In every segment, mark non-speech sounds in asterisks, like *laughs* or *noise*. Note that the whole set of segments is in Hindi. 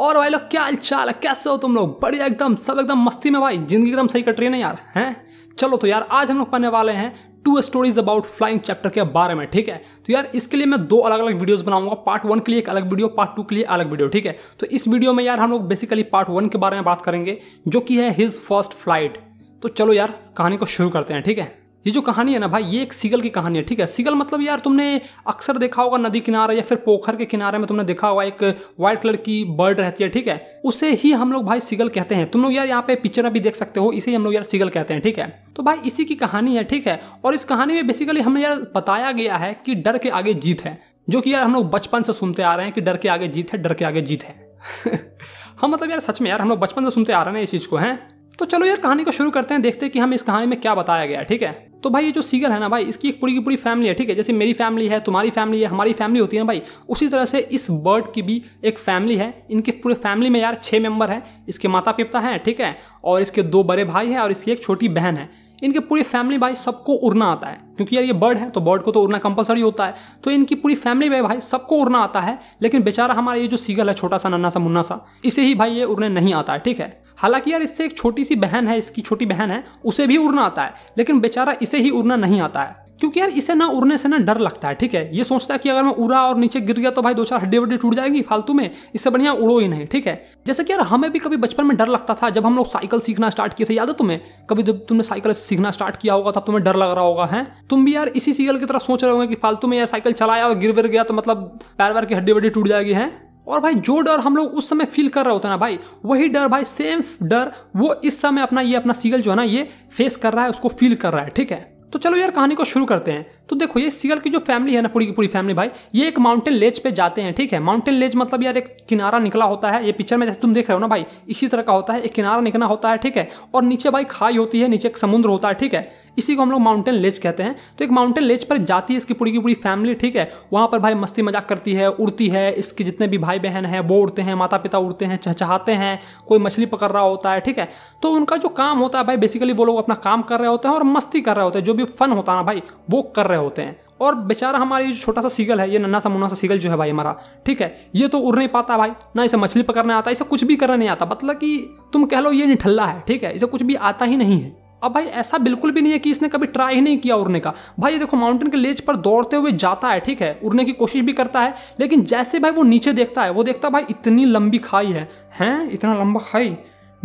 और भाई लोग क्या चाल है कैसे हो तुम लोग बढ़िया एकदम सब एकदम मस्ती में भाई जिंदगी एकदम सही कट रही है ना यार हैं चलो तो यार आज हम लोग पढ़ने वाले हैं two stories about flying chapter के बारे में ठीक है तो यार इसके लिए मैं दो अलग अलग वीडियोस बनाऊंगा पार्ट वन के लिए एक अलग वीडियो पार्ट टू के लिए अलग वीडियो ठीक है तो इस वीडियो में यार हम लोग बेसिकली पार्ट वन के बारे में बात करेंगे जो कि है हिज फर्स्ट फ्लाइट तो चलो यार कहानी को शुरू करते हैं ठीक है ये जो कहानी है ना भाई ये एक सीगल की कहानी है ठीक है सीगल मतलब यार तुमने अक्सर देखा होगा नदी किनारे या फिर पोखर के किनारे में तुमने देखा होगा एक व्हाइट कलर की बर्ड रहती है ठीक है उसे ही हम लोग भाई सीगल कहते हैं तुम लोग यार यहाँ पे पिक्चर भी देख सकते हो इसे हम लोग यार सीगल कहते हैं ठीक है तो भाई इसी की कहानी है ठीक है और इस कहानी में बेसिकली हमें यार बताया गया है कि डर के आगे जीत है जो कि यार हम लोग बचपन से सुनते आ रहे हैं कि डर के आगे जीत है डर के आगे जीत है *laughs* हम मतलब यार सच में यार हम लोग बचपन से सुनते आ रहे हैं इस चीज़ को हैं तो चलो यार कहानी को शुरू करते हैं देखते हैं कि हम इस कहानी में क्या बताया गया ठीक है तो भाई ये जो सीगल है ना भाई इसकी एक पूरी की पूरी फैमिली है ठीक है जैसे मेरी फैमिली है तुम्हारी फैमिली है हमारी फैमिली होती है ना भाई उसी तरह से इस बर्ड की भी एक फैमिली है इनके पूरे फैमिली में यार छः मेंबर हैं इसके माता पिता हैं ठीक है और इसके दो बड़े भाई हैं और इसकी एक छोटी बहन है इनके पूरी फैमिली भाई सबको उड़ना आता है क्योंकि यार ये बर्ड है तो बर्ड को तो उड़ना कंपलसरी होता है तो इनकी पूरी फैमिली में भाई सबको उड़ना आता है लेकिन बेचारा हमारा ये जो सीगल है छोटा सा नन्ना सा मुन्ना सा इसे ही भाई ये उड़ने नहीं आता है ठीक है हालांकि यार इससे एक छोटी सी बहन है इसकी छोटी बहन है उसे भी उड़ना आता है लेकिन बेचारा इसे ही उड़ना नहीं आता है क्योंकि यार इसे ना उड़ने से ना डर लगता है ठीक है ये सोचता है कि अगर मैं उड़ा और नीचे गिर गया तो भाई दो चार हड्डी वड्डी टूट जाएगी फालतू में इससे बढ़िया उड़ो ही नहीं ठीक है जैसे कि यार हमें भी कभी बचपन में डर लगता था जब हम लोग साइकिल सीखना स्टार्ट किए थे याद है तुम्हें कभी जब तुमने साइकिल सीखना स्टार्ट किया होगा तब तुम्हें डर लग रहा होगा है तुम भी यार इसी सीरियल की तरह सोच रहे होंगे कि फालतू में यार साइकिल चलाया और गिर गिर गया तो मतलब पैर वैर की हड्डी वड्डी टूट जाएगी है और भाई जो डर हम लोग उस समय फील कर रहे होते हैं ना भाई वही डर भाई सेम डर वो इस समय अपना ये अपना सीगल जो है ना ये फेस कर रहा है उसको फील कर रहा है ठीक है तो चलो यार कहानी को शुरू करते हैं तो देखो ये सीगल की जो फैमिली है ना पूरी की पूरी फैमिली भाई ये एक माउंटेन लेज पे जाते हैं ठीक है माउंटेन लेज मतलब यार एक किनारा निकला होता है ये पिक्चर में जैसे तुम देख रहे हो ना भाई इसी तरह का होता है एक किनारा निकला होता है ठीक है और नीचे भाई खाई होती है नीचे एक समुद्र होता है ठीक है इसी को हम लोग माउंटेन लेज कहते हैं तो एक माउंटेन लेज पर जाती है इसकी पूरी की पूरी फैमिली ठीक है वहाँ पर भाई मस्ती मजाक करती है उड़ती है इसके जितने भी भाई बहन हैं वो उड़ते हैं माता पिता उड़ते हैं चहचहाते हैं कोई मछली पकड़ रहा होता है ठीक है तो उनका जो काम होता है भाई बेसिकली वो लोग अपना काम कर रहे होते हैं और मस्ती कर रहे होते हैं जो भी फन होता है ना भाई वो कर रहे होते हैं और बेचारा हमारी छोटा सा सीगल है ये नन्ना सा मुन्ना सा सीगल जो है भाई हमारा ठीक है ये तो उड़ नहीं पाता भाई ना इसे मछली पकड़ने आता इसे कुछ भी करना नहीं आता मतलब कि तुम कह लो ये निठल्ला है ठीक है इसे कुछ भी आता ही नहीं है अब भाई ऐसा बिल्कुल भी नहीं है कि इसने कभी ट्राई ही नहीं किया उड़ने का भाई ये देखो माउंटेन के लेज पर दौड़ते हुए जाता है ठीक है उड़ने की कोशिश भी करता है लेकिन जैसे भाई वो नीचे देखता है वो देखता है भाई इतनी लंबी खाई है हैं इतना लंबा खाई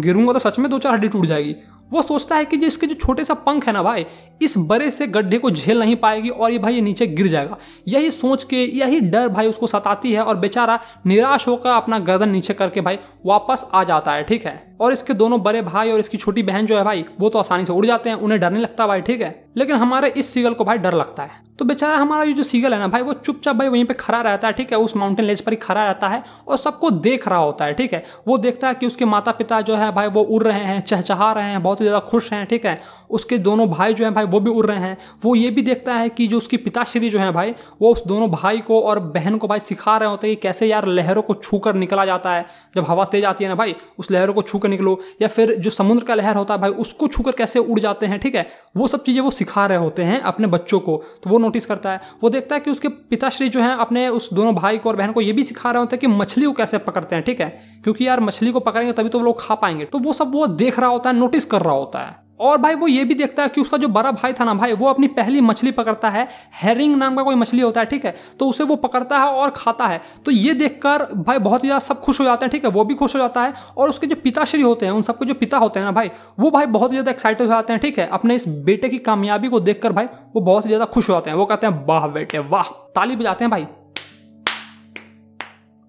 गिरूंगा तो सच में दो चार हड्डी टूट जाएगी वो सोचता है कि जो इसके जो छोटे सा पंख है ना भाई इस बड़े से गड्ढे को झेल नहीं पाएगी और ये भाई ये नीचे गिर जाएगा यही सोच के यही डर भाई उसको सताती है और बेचारा निराश होकर अपना गर्दन नीचे करके भाई वापस आ जाता है ठीक है और इसके दोनों बड़े भाई और इसकी छोटी बहन जो है भाई वो तो आसानी से उड़ जाते हैं उन्हें डर नहीं लगता भाई ठीक है लेकिन हमारे इस सीगल को भाई डर लगता है तो बेचारा हमारा ये जो सीगल है ना भाई वो चुपचाप भाई वहीं पे खड़ा रहता है ठीक है उस माउंटेन लेज पर ही खड़ा रहता है और सबको देख रहा होता है ठीक है वो देखता है कि उसके माता पिता जो है भाई वो उड़ रहे हैं चहचहा रहे हैं बहुत ही ज़्यादा खुश हैं ठीक है उसके दोनों भाई जो हैं भाई वो भी उड़ रहे हैं वो ये भी देखता है कि जो उसकी पिताश्री जो है भाई वो उस दोनों भाई को और बहन को भाई सिखा रहे होते हैं कि कैसे यार लहरों को छू कर निकला जाता है जब हवा तेज आती है ना भाई उस लहरों को छू कर निकलो या फिर जो समुद्र का लहर होता है भाई उसको छू कैसे उड़ जाते हैं ठीक है वो सब चीज़ें वो सिखा रहे होते हैं अपने बच्चों को तो वो नोटिस करता है वो देखता है कि उसके पिताश्री जो है अपने उस दोनों भाई को और बहन को ये भी सिखा रहे होते हैं कि मछली को कैसे पकड़ते हैं ठीक है क्योंकि यार मछली को पकड़ेंगे तभी तो वो लोग खा पाएंगे तो वो सब वो देख रहा होता है नोटिस कर रहा होता है और भाई वो ये भी देखता है कि उसका जो बड़ा भाई था ना भाई वो अपनी पहली मछली पकड़ता है हेरिंग नाम का कोई मछली होता है ठीक है तो उसे वो पकड़ता है और खाता है तो ये देखकर भाई बहुत ही ज़्यादा सब खुश हो जाते हैं ठीक है वो भी खुश हो जाता है और उसके जो पिताश्री होते हैं उन सबके जो पिता होते हैं ना भाई वो भाई बहुत ही ज़्यादा एक्साइटेड हो जाते हैं ठीक है अपने इस बेटे की कामयाबी को देखकर भाई वो बहुत ही ज़्यादा खुश हो जाते हैं वो कहते हैं वाह बेटे वाह ताली बजाते हैं भाई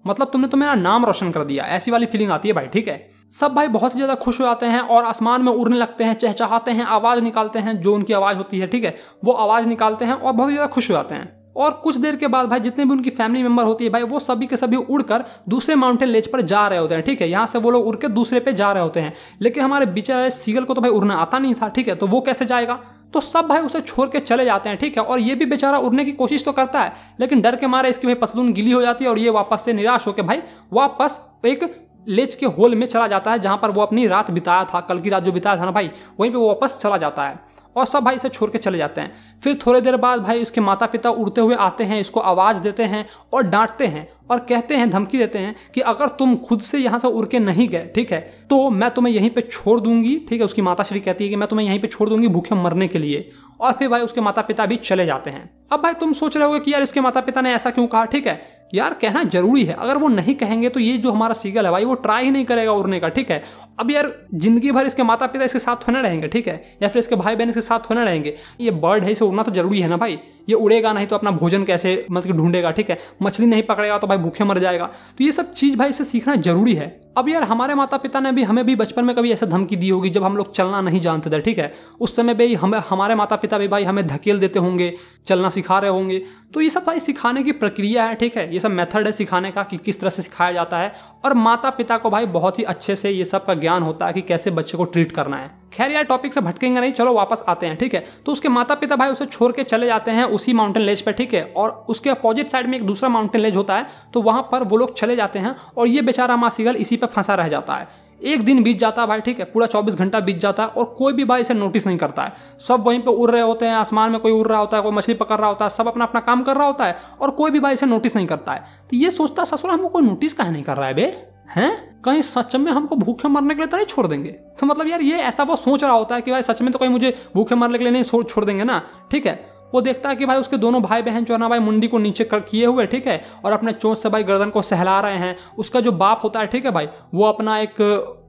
मतलब तुमने तो मेरा नाम रोशन कर दिया ऐसी वाली फीलिंग आती है भाई ठीक है सब भाई बहुत ही ज़्यादा खुश हो जाते हैं और आसमान में उड़ने लगते हैं चहचहाते हैं आवाज़ निकालते हैं जो उनकी आवाज़ होती है ठीक है वो आवाज़ निकालते हैं और बहुत ही ज़्यादा खुश हो जाते हैं और कुछ देर के बाद भाई जितने भी उनकी फैमिली मेंबर होती है भाई वो सभी के सभी उड़कर दूसरे माउंटेन लेज पर जा रहे होते हैं ठीक है यहाँ से वो लोग उड़ के दूसरे पे जा रहे होते हैं लेकिन हमारे बेचारे सीगल को तो भाई उड़ना आता नहीं था ठीक है तो वो कैसे जाएगा तो सब भाई उसे छोड़ के चले जाते हैं ठीक है और ये भी बेचारा उड़ने की कोशिश तो करता है लेकिन डर के मारे इसकी भाई पतलून गिली हो जाती है और ये वापस से निराश होकर भाई वापस एक लेच के होल में चला जाता है जहाँ पर वो अपनी रात बिताया था कल की रात जो बिताया था ना भाई वहीं पे वो वापस चला जाता है और सब भाई इसे छोड़ के चले जाते हैं फिर थोड़ी देर बाद भाई उसके माता पिता उड़ते हुए आते हैं इसको आवाज़ देते हैं और डांटते हैं और कहते हैं धमकी देते हैं कि अगर तुम खुद से यहाँ से उड़ के नहीं गए ठीक है तो मैं तुम्हें यहीं पे छोड़ दूंगी ठीक है उसकी माता श्री कहती है कि मैं तुम्हें यहीं पर छोड़ दूंगी भूखे मरने के लिए और फिर भाई उसके माता पिता भी चले जाते हैं अब भाई तुम सोच रहे हो कि यार इसके माता पिता ने ऐसा क्यों कहा ठीक है यार कहना जरूरी है अगर वो नहीं कहेंगे तो ये जो हमारा सीगल है भाई वो ट्राई ही नहीं करेगा उड़ने का ठीक है अब यार जिंदगी भर इसके माता पिता इसके साथ होने रहेंगे ठीक है या फिर इसके भाई बहन इसके साथ होने रहेंगे ये बर्ड है इसे उड़ना तो जरूरी है ना भाई ये उड़ेगा नहीं तो अपना भोजन कैसे मतलब ढूंढेगा ठीक है मछली नहीं पकड़ेगा तो भाई भूखे मर जाएगा तो ये सब चीज़ भाई इसे सीखना जरूरी है अब यार हमारे माता पिता ने भी हमें भी बचपन में कभी ऐसा धमकी दी होगी जब हम लोग चलना नहीं जानते थे ठीक है उस समय भी हमें हमारे माता पिता भी भाई हमें धकेल देते होंगे चलना सिखा रहे होंगे तो ये सब भाई सिखाने की प्रक्रिया है ठीक है ये सब मेथड है सिखाने का कि किस तरह से सिखाया जाता है और माता पिता को भाई बहुत ही अच्छे से ये सब का ज्ञान होता है कि कैसे बच्चे को ट्रीट करना है खैर यार टॉपिक से भटकेंगे नहीं चलो वापस आते हैं ठीक है तो उसके माता पिता भाई उसे छोड़ के चले जाते हैं उसी माउंटेन लेज पर ठीक है और उसके अपोजिट साइड में एक दूसरा माउंटेन लेज होता है तो वहां पर वो लोग चले जाते हैं और ये बेचारा मासीगल इसी पर फंसा रह जाता है एक दिन बीत जाता है भाई ठीक है पूरा 24 घंटा बीत जाता है और कोई भी भाई इसे नोटिस नहीं करता है सब वहीं पे उड़ रहे होते हैं आसमान में कोई उड़ रहा होता है कोई मछली पकड़ रहा होता है सब अपना अपना काम कर रहा होता है और कोई भी भाई इसे नोटिस नहीं करता है तो ये सोचता ससुर हमको कोई नोटिस कहा नहीं कर रहा है बे हैं कहीं सच में हमको भूखे मरने के लिए तो नहीं छोड़ देंगे तो मतलब यार ये ऐसा वो सोच रहा होता है कि भाई सच में तो कहीं मुझे भूखे मरने के लिए नहीं छोड़ देंगे ना ठीक है वो देखता है कि भाई उसके दोनों भाई बहन जो है ना भाई मुंडी को नीचे कर किए हुए ठीक है और अपने चोट से भाई गर्दन को सहला रहे हैं उसका जो बाप होता है ठीक है भाई वो अपना एक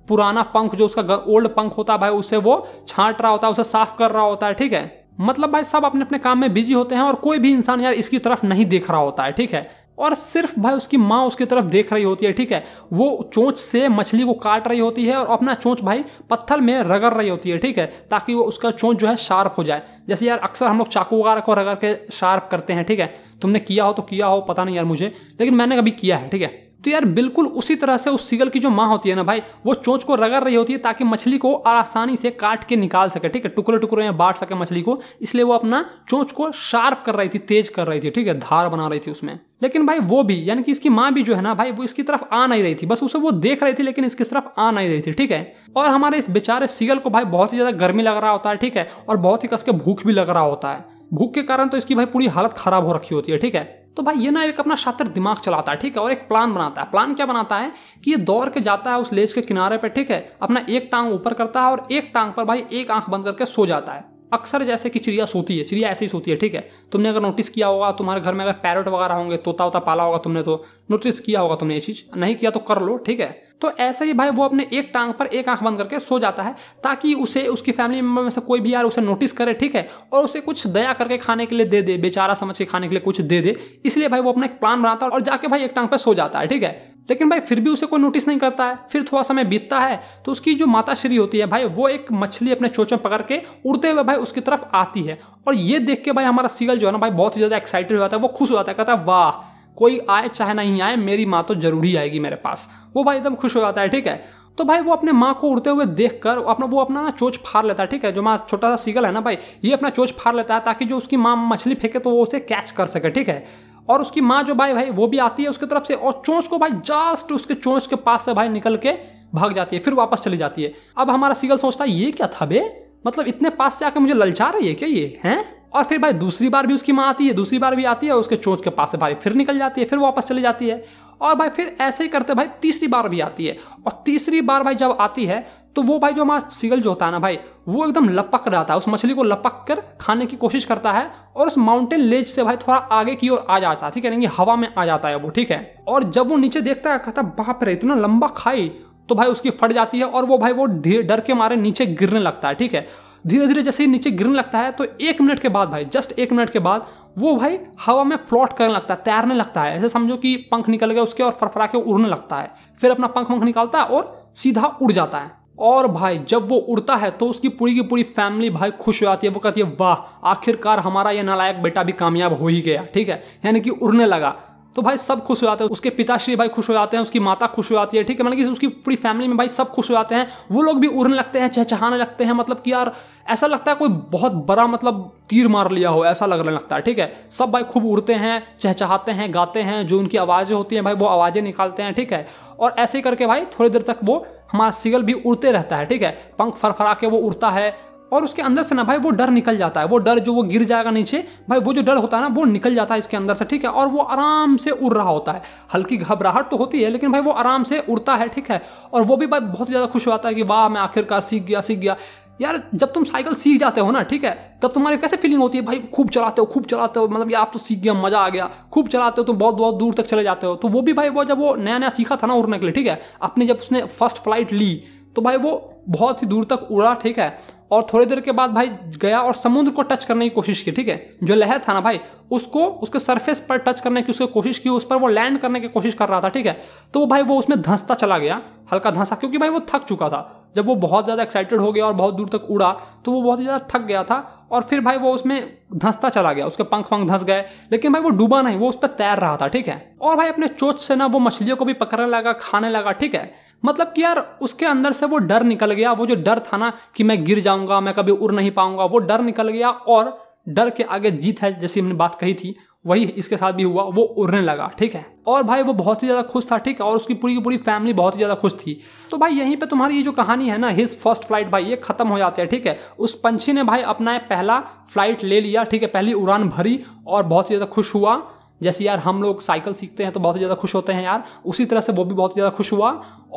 पुराना पंख जो उसका ओल्ड पंख होता है भाई उसे वो छांट रहा होता है उसे साफ कर रहा होता है ठीक है मतलब भाई सब अपने अपने काम में बिजी होते हैं और कोई भी इंसान यार इसकी तरफ नहीं देख रहा होता है ठीक है और सिर्फ भाई उसकी माँ उसकी तरफ देख रही होती है ठीक है वो चोंच से मछली को काट रही होती है और अपना चोंच भाई पत्थर में रगड़ रही होती है ठीक है ताकि वो उसका चोंच जो है शार्प हो जाए जैसे यार अक्सर हम लोग चाकू वगैरह को रगड़ के शार्प करते हैं ठीक है तुमने किया हो तो किया हो पता नहीं यार मुझे लेकिन मैंने कभी किया है ठीक है तो यार बिल्कुल उसी तरह से उस सीगल की जो माँ होती है ना भाई वो चोंच को रगड़ रही होती है ताकि मछली को आसानी से काट के निकाल सके ठीक है टुकड़े टुकड़े में बांट सके मछली को इसलिए वो अपना चोंच को शार्प कर रही थी तेज कर रही थी ठीक है धार बना रही थी उसमें लेकिन भाई वो भी यानी कि इसकी माँ भी जो है ना भाई वो इसकी तरफ आ नहीं रही थी बस उसे वो देख रही थी लेकिन इसकी तरफ आ नहीं रही थी ठीक है और हमारे इस बेचारे सीगल को भाई बहुत ही ज़्यादा गर्मी लग रहा होता है ठीक है और बहुत ही कस के भूख भी लग रहा होता है भूख के कारण तो इसकी भाई पूरी हालत खराब हो रखी होती है ठीक है तो भाई ये ना एक अपना शातिर दिमाग चलाता है ठीक है और एक प्लान बनाता है प्लान क्या बनाता है कि ये दौड़ के जाता है उस लेज के किनारे पर ठीक है अपना एक टांग ऊपर करता है और एक टांग पर भाई एक आंख बंद करके सो जाता है अक्सर जैसे कि चिड़िया सोती है चिड़िया ऐसे ही सोती है ठीक है तुमने अगर नोटिस किया होगा तुम्हारे घर में अगर पैरट वगैरह होंगे तोता वोता पाला होगा तुमने तो नोटिस किया होगा तुमने ये चीज़ नहीं किया तो कर लो ठीक है तो ऐसे ही भाई वो अपने एक टांग पर एक आंख बंद करके सो जाता है ताकि उसे उसकी फैमिली मेंबर में से कोई भी यार उसे नोटिस करे ठीक है और उसे कुछ दया करके खाने के लिए दे दे बेचारा समझ के खाने के लिए कुछ दे दे इसलिए भाई वो अपना एक प्लान बनाता है और जाके भाई एक टांग पर सो जाता है ठीक है लेकिन भाई फिर भी उसे कोई नोटिस नहीं करता है फिर थोड़ा समय बीतता है तो उसकी जो माता श्री होती है भाई वो एक मछली अपने चोच में पकड़ के उड़ते हुए भाई उसकी तरफ आती है और ये देख के भाई हमारा सीगल जो है ना भाई बहुत ही ज़्यादा एक्साइटेड हो जाता है वो खुश हो जाता है कहता है वाह कोई आए चाहे नहीं आए मेरी माँ तो जरूर ही आएगी मेरे पास वो भाई एकदम खुश हो जाता है ठीक है तो भाई वो अपने माँ को उड़ते हुए देख कर अपना वो अपना ना चोच फाड़ लेता है ठीक है जो माँ छोटा सा सीगल है ना भाई ये अपना चोच फाड़ लेता है ताकि जो उसकी माँ मछली फेंके तो वो उसे कैच कर सके ठीक है और उसकी माँ जो भाई भाई वो भी आती है उसकी तरफ से और चोंच को भाई जस्ट उसके चोंच के पास से भाई निकल के भाग जाती है फिर वापस चली जाती है अब हमारा सीगल सोचता है ये क्या था बे मतलब इतने पास से आके मुझे ललचा रही है क्या ये हैं और फिर भाई दूसरी बार भी उसकी माँ आती है दूसरी बार भी आती है और उसके चोंच के पास से भाई फिर निकल जाती है फिर वापस चली जाती है और भाई फिर ऐसे ही करते भाई तीसरी बार भी आती है और तीसरी बार भाई जब आती है तो वो भाई जो हमारा सीगल जो होता है ना भाई वो एकदम लपक रहता है उस मछली को लपक कर खाने की कोशिश करता है और उस माउंटेन लेज से भाई थोड़ा आगे की ओर आ जाता है ठीक है नहीं हवा में आ जाता है वो ठीक है और जब वो नीचे देखता है कहता बाप रे इतना लंबा खाई तो भाई उसकी फट जाती है और वो भाई वो डर के मारे नीचे गिरने लगता है ठीक है धीरे धीरे जैसे ही नीचे गिरने लगता है तो एक मिनट के बाद भाई जस्ट एक मिनट के बाद वो भाई हवा में फ्लोट करने लगता है तैरने लगता है ऐसे समझो कि पंख निकल गया उसके और फरफरा के उड़ने लगता है फिर अपना पंख वंख निकालता है और सीधा उड़ जाता है और भाई जब वो उड़ता है तो उसकी पूरी की पूरी फैमिली भाई खुश हो जाती है वो कहती है वाह आखिरकार हमारा ये नालायक बेटा भी कामयाब हो ही गया ठीक है यानी कि उड़ने लगा तो भाई सब खुश हो जाते हैं उसके पिताश्री भाई खुश हो जाते हैं उसकी माता खुश हो जाती है ठीक है मतलब कि उसकी पूरी फैमिली में भाई सब खुश हो जाते हैं वो लोग भी उड़ने लगते हैं चहचहाने लगते हैं मतलब कि यार ऐसा लगता है कोई बहुत बड़ा मतलब तीर मार लिया हो ऐसा लगने लगता है ठीक है सब भाई खूब उड़ते हैं चहचहाते हैं गाते हैं जो उनकी आवाज़ें होती हैं भाई वो आवाज़ें निकालते हैं ठीक है और ऐसे करके भाई थोड़ी देर तक वो हमारा सिगल भी उड़ते रहता है ठीक है पंख फरफरा के वो उड़ता है और उसके अंदर से ना भाई वो डर निकल जाता है वो डर जो वो गिर जाएगा नीचे भाई वो जो डर होता है ना वो निकल जाता है इसके अंदर से ठीक है और वो आराम से उड़ रहा होता है हल्की घबराहट तो होती है लेकिन भाई वो आराम से उड़ता है ठीक है और वो भी भाई बहुत ज़्यादा खुश हो जाता है कि वाह मैं आखिरकार सीख गया सीख गया यार जब तुम साइकिल सीख जाते हो ना ठीक है तब तुम्हारी कैसे फीलिंग होती है भाई खूब चलाते हो खूब चलाते हो मतलब यार आप तो सीख गया मजा आ गया खूब चलाते हो तुम तो बहुत बहुत दूर तक चले जाते हो तो वो भी भाई वो जब वो नया नया सीखा था ना उड़ने के लिए ठीक है अपने जब उसने फर्स्ट फ्लाइट ली तो भाई वो बहुत ही दूर तक उड़ा ठीक है और थोड़ी देर के बाद भाई गया और समुद्र को टच करने की कोशिश की ठीक है जो लहर था ना भाई उसको उसके सरफेस पर टच करने की उसकी कोशिश की उस पर वो लैंड करने की कोशिश कर रहा था ठीक है तो वो भाई वो उसमें धंसता चला गया हल्का धंसा क्योंकि भाई वो थक चुका था जब वो बहुत ज़्यादा एक्साइटेड हो गया और बहुत दूर तक उड़ा तो वो बहुत ही ज़्यादा थक गया था और फिर भाई वो उसमें धंसता चला गया उसके पंख पंख धंस गए लेकिन भाई वो डूबा नहीं वो उस पर तैर रहा था ठीक है और भाई अपने चोच से ना वो मछलियों को भी पकड़ने लगा खाने लगा ठीक है मतलब कि यार उसके अंदर से वो डर निकल गया वो जो डर था ना कि मैं गिर जाऊंगा मैं कभी उड़ नहीं पाऊंगा वो डर निकल गया और डर के आगे जीत है जैसी हमने बात कही थी वही इसके साथ भी हुआ वो उड़ने लगा ठीक है और भाई वो बहुत ही ज़्यादा खुश था ठीक है और उसकी पूरी की पूरी फैमिली बहुत ही ज़्यादा खुश थी तो भाई यहीं पे तुम्हारी ये जो कहानी है ना हिज फर्स्ट फ्लाइट भाई ये खत्म हो जाती है ठीक है उस पंछी ने भाई अपना पहला फ्लाइट ले लिया ठीक है पहली उड़ान भरी और बहुत ही ज़्यादा खुश हुआ जैसे यार हम लोग साइकिल सीखते हैं तो बहुत ही ज़्यादा खुश होते हैं यार उसी तरह से वो भी बहुत ज़्यादा खुश हुआ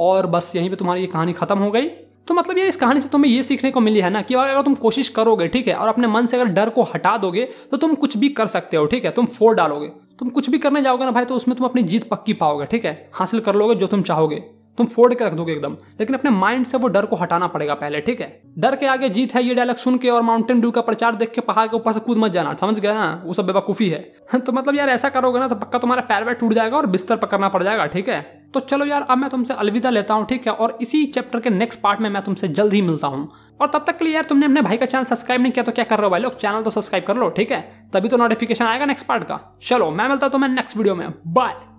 और बस यहीं पर तुम्हारी ये कहानी खत्म हो गई तो मतलब यार इस कहानी से तुम्हें ये सीखने को मिली है ना कि अगर तुम कोशिश करोगे ठीक है और अपने मन से अगर डर को हटा दोगे तो तुम कुछ भी कर सकते हो ठीक है तुम फोड़ डालोगे तुम कुछ भी करने जाओगे ना भाई तो उसमें तुम अपनी जीत पक्की पाओगे ठीक है हासिल कर लोगे जो तुम चाहोगे तुम फोड़ के रख दोगे एकदम लेकिन अपने माइंड से वो डर को हटाना पड़ेगा पहले ठीक है डर के आगे जीत है ये डायलॉग सुन के और माउंटेन ड्यू का प्रचार देख के पहाड़ के ऊपर से कूद मत जाना समझ गया ना वो सब बेवकूफ़ी है *laughs* तो मतलब यार ऐसा करोगे ना तो पक्का तुम्हारा पैर वैर टूट जाएगा और बिस्तर पकड़ना पड़ जाएगा ठीक है तो चलो यार अब मैं तुमसे अलविदा लेता हूँ ठीक है और इसी चैप्टर के नेक्स्ट पार्ट में मैं तुमसे जल्द ही मिलता हूँ और तब तक के लिए यार तुमने अपने भाई का चैनल सब्सक्राइब नहीं किया तो क्या कर रहे हो भाई लोग चैनल तो सब्सक्राइब कर लो ठीक है तभी तो नोटिफिकेशन आएगा नेक्स्ट पार्ट का चलो मैं मिलता हूँ तुम्हें नेक्स्ट वीडियो में बाय